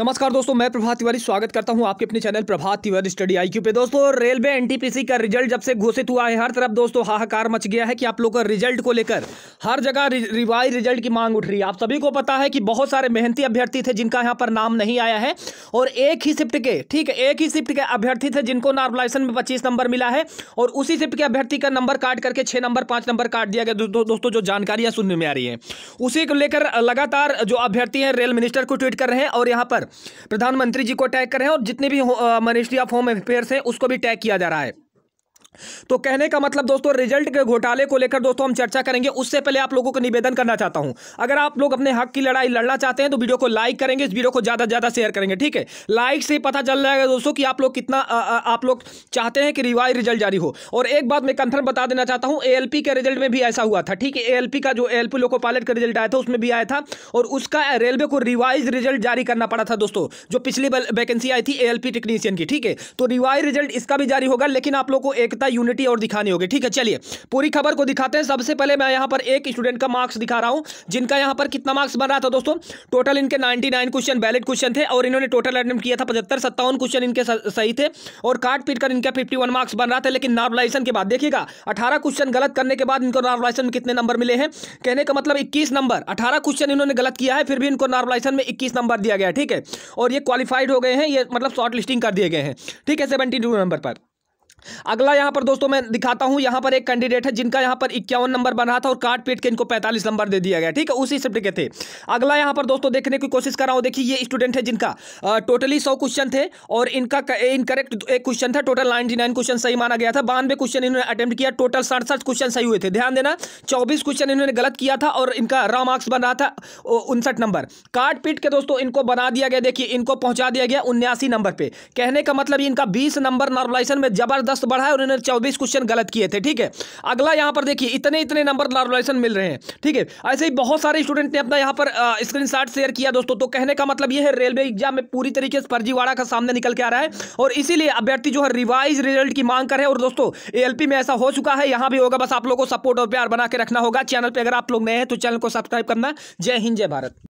नमस्कार दोस्तों मैं प्रभात तिवारी स्वागत करता हूं आपके अपने channel Prabhat Tiwari study IQ पे दोस्तों रेलवे एनटीपीसी का रिजल्ट जब से घोषित हुआ है हर तरफ दोस्तों हाहाकार मच गया है कि आप लोगों का रिजल्ट को लेकर हर जगह रिवाइज रिजल्ट की मांग उठ रही है आप सभी को पता है कि बहुत सारे मेहनती अभ्यर्थी थे जिनका यहाँ पर नाम नहीं आया है और एक ही शिफ्ट के ठीक है एक ही शिफ्ट के अभ्यर्थी थे जिनको नॉर्मलाइजेशन में पच्चीस नंबर मिला है और उसी शिफ्ट के अभ्यर्थी का नंबर काट करके छः नंबर पाँच नंबर काट दिया गया दोस्तों जो जानकारियाँ सुनने में आ रही है उसी को लेकर लगातार जो अभ्यर्थी हैं रेल मिनिस्टर को ट्वीट कर रहे हैं और यहाँ पर पर प्रधानमंत्री जी को टैग कर रहे हैं और जितने भी मिनिस्ट्री ऑफ होम अफेयर्स हैं उसको भी टैग किया जा रहा है तो कहने का मतलब दोस्तों रिजल्ट के घोटाले को लेकर दोस्तों हम चर्चा करेंगे उससे पहले आप लोगों को निवेदन करना चाहता हूं अगर आप लोग अपने हक की लड़ाई लड़ना चाहते हैं तो वीडियो को लाइक करेंगे इस वीडियो को ज्यादा से ज्यादा शेयर करेंगे ठीक है लाइक से पता चल जाएगा दोस्तों कि आप लोग कितना आ, आ, आप लोग चाहते हैं कि रिवाइज रिजल्ट जारी हो और एक बात मैं कंफर्म बता देना चाहता हूँ एएलपी के रिजल्ट में भी ऐसा हुआ था ठीक है एएलपी का जो एएलपी लोको पायलट का रिजल्ट आया था उसमें भी आया था और उसका रेलवे को रिवाइज रिजल्ट जारी करना पड़ा था दोस्तों जो पिछली वैकेंसी आई थी एएलपी टेक्नीशियन की ठीक है तो रिवाइज रिजल्ट इसका भी जारी होगा लेकिन आप लोग को एक जनता यूनिटी और दिखानी होगी ठीक है चलिए पूरी खबर को दिखाते हैं सबसे पहले मैं यहां पर एक स्टूडेंट का मार्क्स दिखा रहा हूं जिनका यहां पर कितना मार्क्स बन रहा था दोस्तों टोटल इनके नाइन्टी क्वेश्चन वैलिड क्वेश्चन थे और इन्होंने टोटल अटेम्प्ट किया था पचहत्तर सत्तावन क्वेश्चन इनके सही थे और काट पीट कर इनका फिफ्टी मार्क्स बन रहा था लेकिन नॉर्मलाइजेशन के बाद देखिएगा अठारह क्वेश्चन गलत करने के बाद इनको नॉर्मलाइजेशन में कितने नंबर मिले हैं कहने का मतलब इक्कीस नंबर अठारह क्वेश्चन इन्होंने गलत किया है फिर भी इनको नॉर्मलाइजेशन में इक्कीस नंबर दिया गया ठीक है और ये क्वालिफाइड हो गए हैं ये मतलब शॉर्ट लिस्टिंग कर दिए गए हैं ठीक है सेवेंटी टू नंबर पर अगला यहाँ पर दोस्तों मैं दिखाता हूँ यहाँ पर एक कैंडिडेट है जिनका यहाँ पर इक्यावन नंबर बना था और काट पीट के इनको 45 नंबर दे दिया गया ठीक है उसी शिफ्ट के थे अगला यहाँ पर दोस्तों देखने की कोशिश कर रहा हूँ देखिए ये स्टूडेंट है जिनका टोटली सौ क्वेश्चन थे और इनका इनकरेक्ट एक क्वेश्चन था टोटल नाइनटी क्वेश्चन सही माना गया था बानवे क्वेश्चन इन्होंने अटेम्प्ट किया टोटल सड़सठ क्वेश्चन सही हुए थे ध्यान देना चौबीस क्वेश्चन इन्होंने गलत किया था और इनका रॉ मार्क्स बन रहा था उनसठ नंबर काट पीट के दोस्तों इनको बना दिया गया देखिए इनको पहुंचा दिया गया उन्यासी नंबर पर कहने का मतलब इनका बीस नंबर नॉर्मलाइजन में जबरदस्त जबरदस्त बढ़ा है उन्होंने चौबीस क्वेश्चन गलत किए थे ठीक है अगला यहाँ पर देखिए इतने इतने नंबर नॉर्मलाइजेशन मिल रहे हैं ठीक है ऐसे ही बहुत सारे स्टूडेंट ने अपना यहाँ पर स्क्रीन शेयर किया दोस्तों तो कहने का मतलब यह है रेलवे एग्जाम में पूरी तरीके से फर्जीवाड़ा का सामने निकल के आ रहा है और इसीलिए अभ्यर्थी जो है रिवाइज रिजल्ट की मांग करे और दोस्तों एएलपी में ऐसा हो चुका है यहाँ भी होगा बस आप लोगों को सपोर्ट और प्यार बना के रखना होगा चैनल पर अगर आप लोग नए हैं तो चैनल को सब्सक्राइब करना जय हिंद जय भारत